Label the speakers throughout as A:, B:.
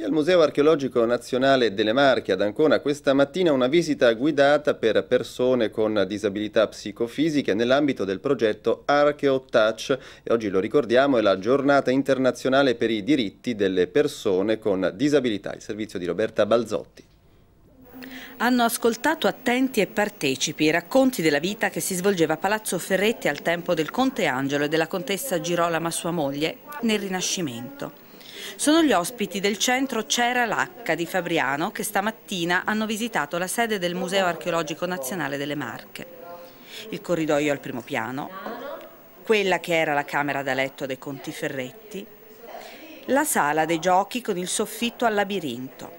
A: E al Museo Archeologico Nazionale delle Marche ad Ancona questa mattina una visita guidata per persone con disabilità psicofisiche nell'ambito del progetto Archeo Touch. E oggi lo ricordiamo è la giornata internazionale per i diritti delle persone con disabilità, il servizio di Roberta Balzotti
B: hanno ascoltato attenti e partecipi i racconti della vita che si svolgeva a Palazzo Ferretti al tempo del Conte Angelo e della contessa Girolama sua moglie nel Rinascimento. Sono gli ospiti del centro Cera Lacca di Fabriano che stamattina hanno visitato la sede del Museo Archeologico Nazionale delle Marche. Il corridoio al primo piano, quella che era la camera da letto dei Conti Ferretti, la sala dei giochi con il soffitto al labirinto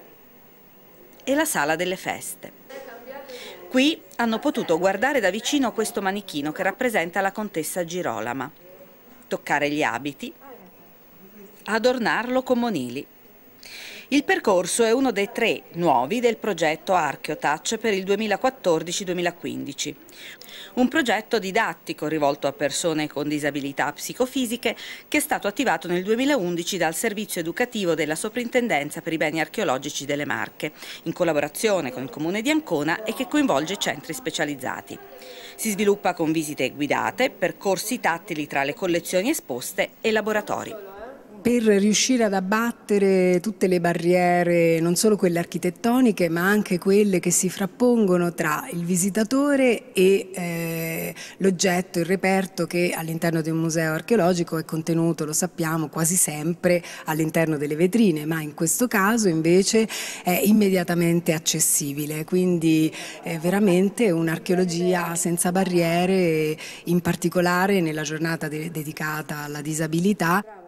B: e la sala delle feste. Qui hanno potuto guardare da vicino questo manichino che rappresenta la contessa Girolama, toccare gli abiti, adornarlo con monili. Il percorso è uno dei tre nuovi del progetto Archeotouch per il 2014-2015. Un progetto didattico rivolto a persone con disabilità psicofisiche che è stato attivato nel 2011 dal servizio educativo della Soprintendenza per i beni archeologici delle Marche, in collaborazione con il Comune di Ancona e che coinvolge centri specializzati. Si sviluppa con visite guidate, percorsi tattili tra le collezioni esposte e laboratori
C: per riuscire ad abbattere tutte le barriere, non solo quelle architettoniche, ma anche quelle che si frappongono tra il visitatore e eh, l'oggetto, il reperto che all'interno di un museo archeologico è contenuto, lo sappiamo, quasi sempre all'interno delle vetrine, ma in questo caso invece è immediatamente accessibile, quindi è veramente un'archeologia senza barriere, in particolare nella giornata de dedicata alla disabilità.